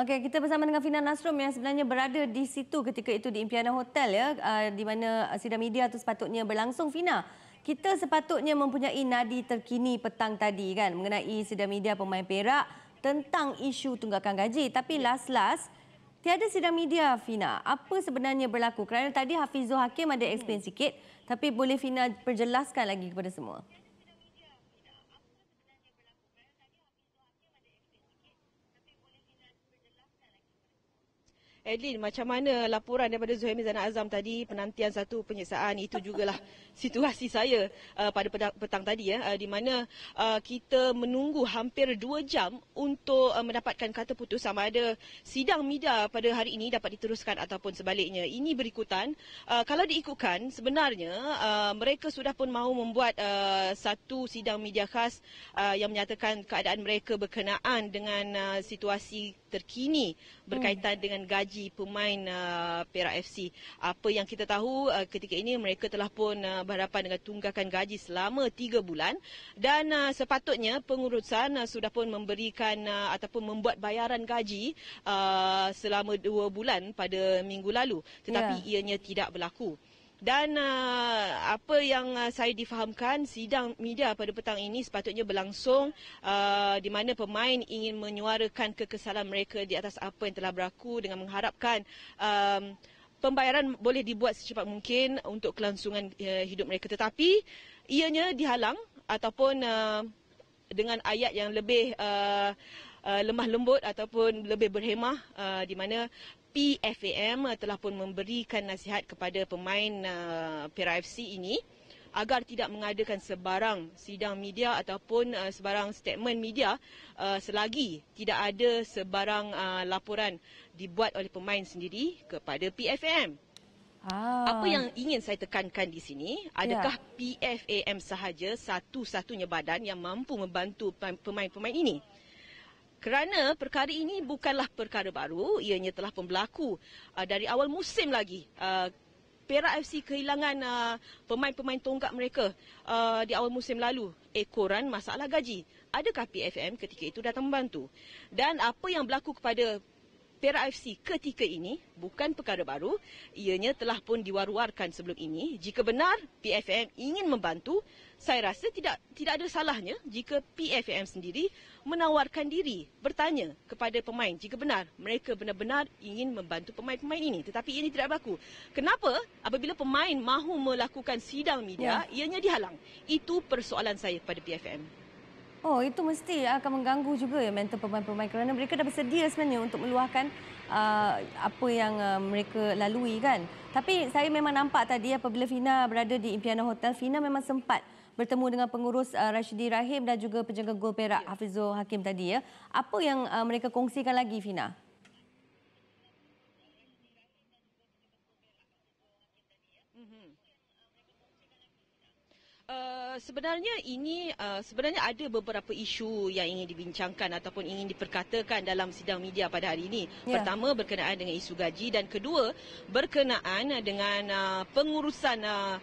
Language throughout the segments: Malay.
Okey, kita bersama dengan Fina Nasrum yang sebenarnya berada di situ ketika itu di Impiana Hotel ya, uh, di mana uh, sidang media itu sepatutnya berlangsung. Fina, kita sepatutnya mempunyai nadi terkini petang tadi kan mengenai sidang media pemain Perak tentang isu tunggakan gaji. Tapi last-last, tiada sidang media Fina. Apa sebenarnya berlaku? Kerana tadi Hafizul Hakim ada explain hmm. sikit, tapi boleh Fina perjelaskan lagi kepada semua? Edlin, macam mana laporan daripada Zuhaimi Zainal Azam tadi penantian satu penyiksaan itu jugalah situasi saya uh, pada petang, tadi ya uh, di mana uh, kita menunggu hampir dua jam untuk uh, mendapatkan kata putus sama ada sidang media pada hari ini dapat diteruskan ataupun sebaliknya. Ini berikutan uh, kalau diikutkan sebenarnya uh, mereka sudah pun mahu membuat uh, satu sidang media khas uh, yang menyatakan keadaan mereka berkenaan dengan uh, situasi terkini berkaitan hmm. dengan gaji bagi pemain uh, Perak FC. Apa yang kita tahu uh, ketika ini mereka telah pun uh, berhadapan dengan tunggakan gaji selama 3 bulan dan uh, sepatutnya pengurusan uh, sudah pun memberikan uh, ataupun membuat bayaran gaji uh, selama 2 bulan pada minggu lalu tetapi yeah. ianya tidak berlaku. Dan uh, apa yang uh, saya difahamkan sidang media pada petang ini sepatutnya berlangsung uh, di mana pemain ingin menyuarakan kekesalan mereka di atas apa yang telah berlaku dengan mengharapkan um, pembayaran boleh dibuat secepat mungkin untuk kelangsungan uh, hidup mereka tetapi ianya dihalang ataupun uh, dengan ayat yang lebih uh, Uh, lemah lembut ataupun lebih berhemah uh, di mana PFAM uh, telah pun memberikan nasihat kepada pemain uh, Pera FC ini agar tidak mengadakan sebarang sidang media ataupun sebarang statement media selagi tidak ada sebarang laporan dibuat oleh pemain sendiri kepada PFAM. Ah. Apa yang ingin saya tekankan di sini, adakah yeah. PFAM sahaja satu-satunya badan yang mampu membantu pemain-pemain ini? kerana perkara ini bukanlah perkara baru ianya telah pun berlaku uh, dari awal musim lagi uh, Perak FC kehilangan uh, pemain-pemain tonggak mereka uh, di awal musim lalu ekoran masalah gaji adakah PFM ketika itu datang membantu dan apa yang berlaku kepada Perak FC ketika ini bukan perkara baru. Ianya telah pun diwar-warkan sebelum ini. Jika benar PFM ingin membantu, saya rasa tidak tidak ada salahnya jika PFM sendiri menawarkan diri bertanya kepada pemain jika benar mereka benar-benar ingin membantu pemain-pemain ini. Tetapi ini tidak berlaku. Kenapa apabila pemain mahu melakukan sidang media, ya. ianya dihalang? Itu persoalan saya kepada PFM. Oh, itu mesti akan mengganggu juga ya mental pemain-pemain kerana mereka dah bersedia sebenarnya untuk meluahkan uh, apa yang uh, mereka lalui kan. Tapi saya memang nampak tadi apabila Fina berada di Impiana Hotel, Fina memang sempat bertemu dengan pengurus uh, Rashidi Rahim dan juga penjaga gol Perak ya. Hafizul Hakim tadi ya. Apa yang uh, mereka kongsikan lagi Fina? Eh, sebenarnya ini uh, sebenarnya ada beberapa isu yang ingin dibincangkan ataupun ingin diperkatakan dalam sidang media pada hari ini. Yeah. Pertama berkenaan dengan isu gaji dan kedua berkenaan dengan uh, pengurusan uh,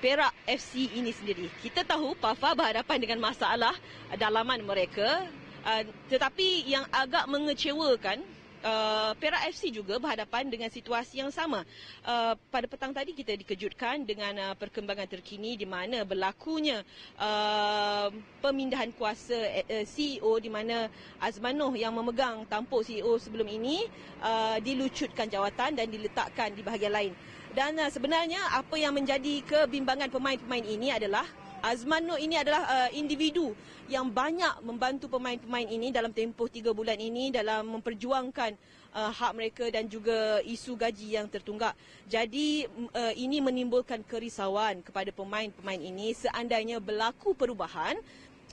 Perak FC ini sendiri. Kita tahu Pafa berhadapan dengan masalah dalaman mereka uh, tetapi yang agak mengecewakan Uh, Perak FC juga berhadapan dengan situasi yang sama. Uh, pada petang tadi kita dikejutkan dengan uh, perkembangan terkini di mana berlakunya uh, pemindahan kuasa uh, eh, eh, CEO di mana Azmanoh yang memegang tampuk CEO sebelum ini uh, dilucutkan jawatan dan diletakkan di bahagian lain. Dan uh, sebenarnya apa yang menjadi kebimbangan pemain-pemain ini adalah Azman Nur ini adalah uh, individu yang banyak membantu pemain-pemain ini dalam tempoh tiga bulan ini dalam memperjuangkan uh, hak mereka dan juga isu gaji yang tertunggak. Jadi uh, ini menimbulkan kerisauan kepada pemain-pemain ini seandainya berlaku perubahan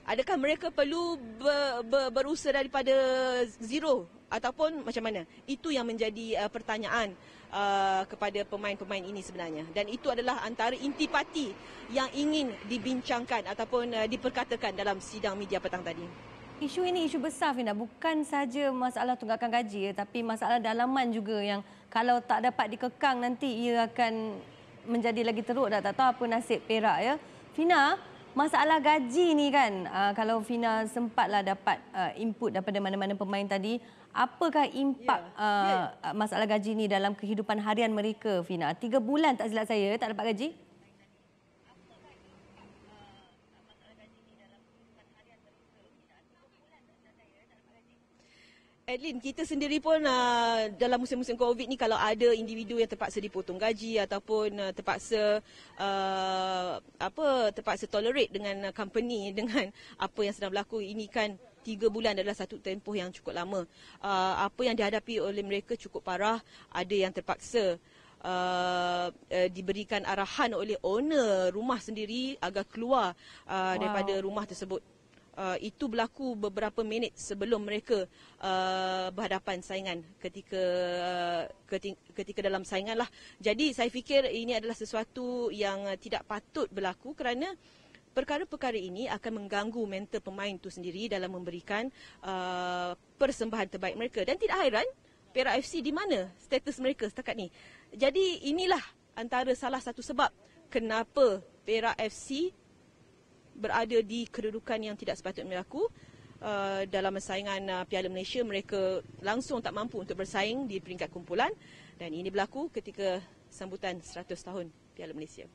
adakah mereka perlu ber, ber, berusaha daripada zero ataupun macam mana itu yang menjadi uh, pertanyaan uh, kepada pemain-pemain ini sebenarnya dan itu adalah antara intipati yang ingin dibincangkan ataupun uh, diperkatakan dalam sidang media petang tadi isu ini isu besar Fina bukan saja masalah tunggakan gaji ya, tapi masalah dalaman juga yang kalau tak dapat dikekang nanti ia akan menjadi lagi teruk dah tak tahu apa nasib Perak ya Fina, masalah gaji ni kan uh, kalau Fina sempatlah dapat uh, input daripada mana-mana pemain tadi apakah impak yeah. Ya. Uh, masalah gaji ni dalam kehidupan harian mereka Fina Tiga bulan tak silap saya tak dapat gaji Adeline, kita sendiri pun uh, dalam musim-musim COVID ni kalau ada individu yang terpaksa dipotong gaji ataupun uh, terpaksa uh, apa terpaksa tolerate dengan uh, company dengan apa yang sedang berlaku ini kan tiga bulan adalah satu tempoh yang cukup lama. Uh, apa yang dihadapi oleh mereka cukup parah. Ada yang terpaksa Uh, uh, diberikan arahan oleh owner rumah sendiri agar keluar uh, wow. daripada rumah tersebut. Uh, itu berlaku beberapa minit sebelum mereka uh, berhadapan saingan ketika uh, ketika dalam saingan lah. Jadi saya fikir ini adalah sesuatu yang tidak patut berlaku kerana perkara-perkara ini akan mengganggu mental pemain itu sendiri dalam memberikan uh, persembahan terbaik mereka dan tidak hairan Perak FC di mana status mereka setakat ni. Jadi inilah antara salah satu sebab kenapa Perak FC berada di kedudukan yang tidak sepatutnya berlaku. Uh, dalam persaingan uh, Piala Malaysia mereka langsung tak mampu untuk bersaing di peringkat kumpulan dan ini berlaku ketika sambutan 100 tahun Piala Malaysia.